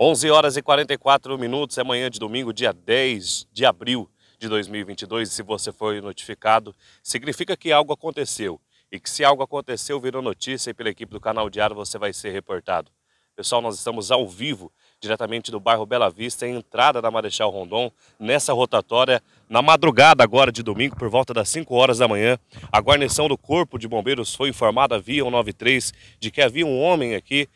11 horas e 44 minutos, é manhã de domingo, dia 10 de abril de 2022. E se você foi notificado, significa que algo aconteceu. E que se algo aconteceu, virou notícia e pela equipe do Canal Diário você vai ser reportado. Pessoal, nós estamos ao vivo, diretamente do bairro Bela Vista, em entrada da Marechal Rondon, nessa rotatória, na madrugada agora de domingo, por volta das 5 horas da manhã. A guarnição do Corpo de Bombeiros foi informada via 193 de que havia um homem aqui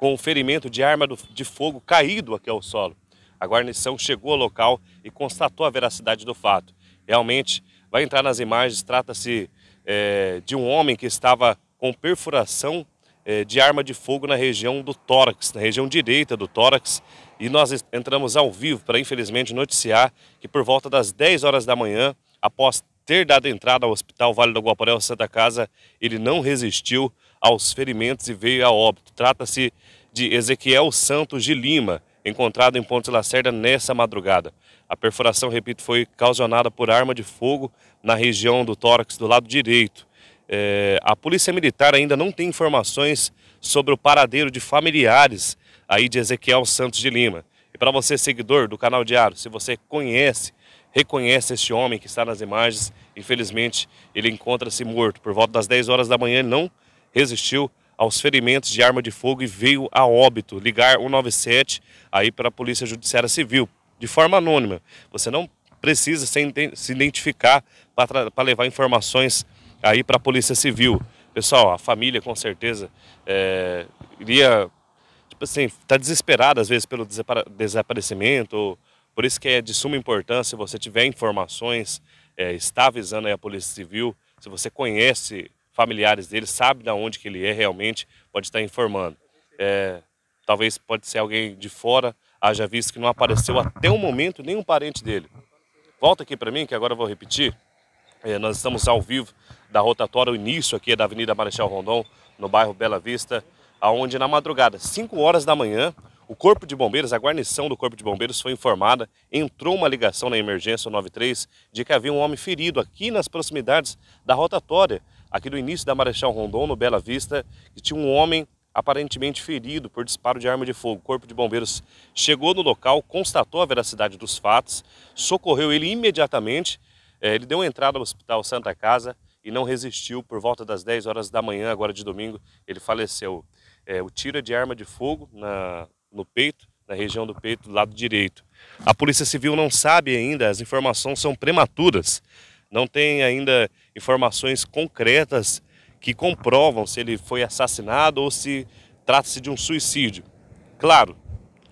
com o ferimento de arma de fogo caído aqui ao solo. A guarnição chegou ao local e constatou a veracidade do fato. Realmente, vai entrar nas imagens, trata-se é, de um homem que estava com perfuração é, de arma de fogo na região do tórax, na região direita do tórax. E nós entramos ao vivo para, infelizmente, noticiar que por volta das 10 horas da manhã, após ter dado entrada ao Hospital Vale do Guaporé, Santa Casa, ele não resistiu, aos ferimentos e veio a óbito. Trata-se de Ezequiel Santos de Lima, encontrado em Ponte Lacerda nessa madrugada. A perfuração, repito, foi causada por arma de fogo na região do tórax do lado direito. É, a Polícia Militar ainda não tem informações sobre o paradeiro de familiares aí de Ezequiel Santos de Lima. E para você, seguidor do canal Diário, se você conhece, reconhece este homem que está nas imagens, infelizmente ele encontra-se morto. Por volta das 10 horas da manhã, ele não resistiu aos ferimentos de arma de fogo e veio a óbito. Ligar 197 aí para a Polícia Judiciária Civil, de forma anônima. Você não precisa se identificar para levar informações aí para a Polícia Civil. Pessoal, a família com certeza é, iria, tipo assim, tá desesperada às vezes pelo desaparecimento, por isso que é de suma importância se você tiver informações, é, está avisando aí a Polícia Civil, se você conhece familiares dele, sabe de onde que ele é realmente, pode estar informando. É, talvez pode ser alguém de fora, haja visto que não apareceu até o momento nenhum parente dele. Volta aqui para mim, que agora eu vou repetir. É, nós estamos ao vivo da rotatória, o início aqui é da Avenida Marechal Rondon, no bairro Bela Vista, aonde na madrugada, 5 horas da manhã, o Corpo de Bombeiros, a guarnição do Corpo de Bombeiros foi informada, entrou uma ligação na emergência 93 de que havia um homem ferido aqui nas proximidades da rotatória, aqui do início da Marechal Rondon, no Bela Vista, que tinha um homem aparentemente ferido por disparo de arma de fogo. O Corpo de Bombeiros chegou no local, constatou a veracidade dos fatos, socorreu ele imediatamente. É, ele deu entrada no Hospital Santa Casa e não resistiu. Por volta das 10 horas da manhã, agora de domingo, ele faleceu. É, o tiro é de arma de fogo na, no peito, na região do peito, do lado direito. A Polícia Civil não sabe ainda, as informações são prematuras. Não tem ainda informações concretas que comprovam se ele foi assassinado ou se trata-se de um suicídio. Claro,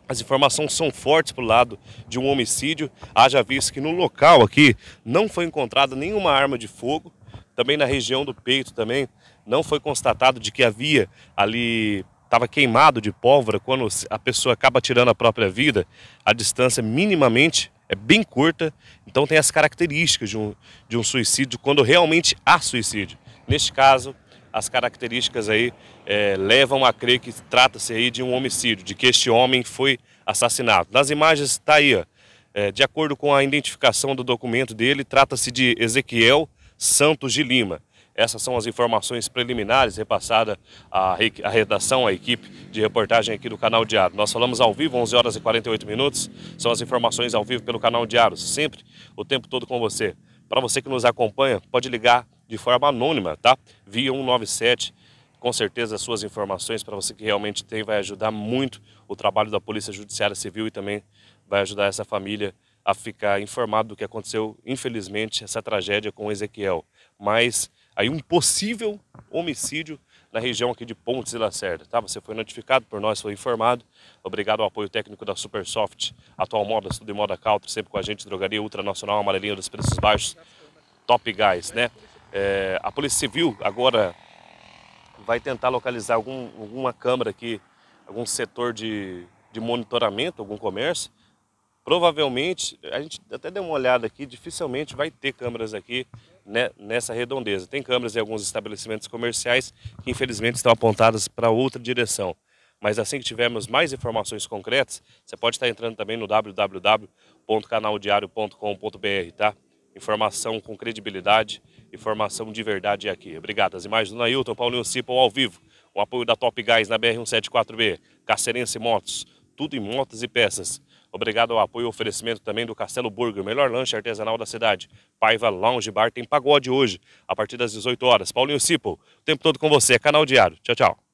as informações são fortes para o lado de um homicídio, haja visto que no local aqui não foi encontrada nenhuma arma de fogo, também na região do peito também não foi constatado de que havia ali estava queimado de pólvora quando a pessoa acaba tirando a própria vida, a distância minimamente é bem curta, então tem as características de um, de um suicídio quando realmente há suicídio. Neste caso, as características aí é, levam a crer que trata-se aí de um homicídio, de que este homem foi assassinado. Nas imagens está aí, ó, é, de acordo com a identificação do documento dele, trata-se de Ezequiel Santos de Lima. Essas são as informações preliminares repassadas à, à redação, à equipe de reportagem aqui do Canal Diário. Nós falamos ao vivo, 11 horas e 48 minutos. São as informações ao vivo pelo Canal Diário, sempre, o tempo todo com você. Para você que nos acompanha, pode ligar de forma anônima, tá? Via 197 com certeza as suas informações para você que realmente tem vai ajudar muito o trabalho da Polícia Judiciária Civil e também vai ajudar essa família a ficar informado do que aconteceu, infelizmente, essa tragédia com o Ezequiel. Mas aí um possível homicídio na região aqui de Pontes e Lacerda, tá? Você foi notificado por nós, foi informado. Obrigado ao apoio técnico da Supersoft, atual moda, tudo em moda Caltro, sempre com a gente, drogaria ultranacional, amarelinha dos preços baixos, top Guys, né? É, a Polícia Civil agora vai tentar localizar algum, alguma câmera aqui, algum setor de, de monitoramento, algum comércio. Provavelmente, a gente até deu uma olhada aqui, dificilmente vai ter câmeras aqui né, nessa redondeza. Tem câmeras em alguns estabelecimentos comerciais que infelizmente estão apontadas para outra direção. Mas assim que tivermos mais informações concretas, você pode estar entrando também no www.canaldiario.com.br, tá? Informação com credibilidade, informação de verdade é aqui. Obrigado. As imagens do Nailton, Paulinho Cipol ao vivo. O apoio da Top Guys na BR-174B, Cacerense Motos, tudo em motos e peças. Obrigado ao apoio e oferecimento também do Castelo Burger, melhor lanche artesanal da cidade. Paiva Lounge Bar tem pagode hoje, a partir das 18 horas. Paulinho Cipo, o tempo todo com você, é canal diário. Tchau, tchau.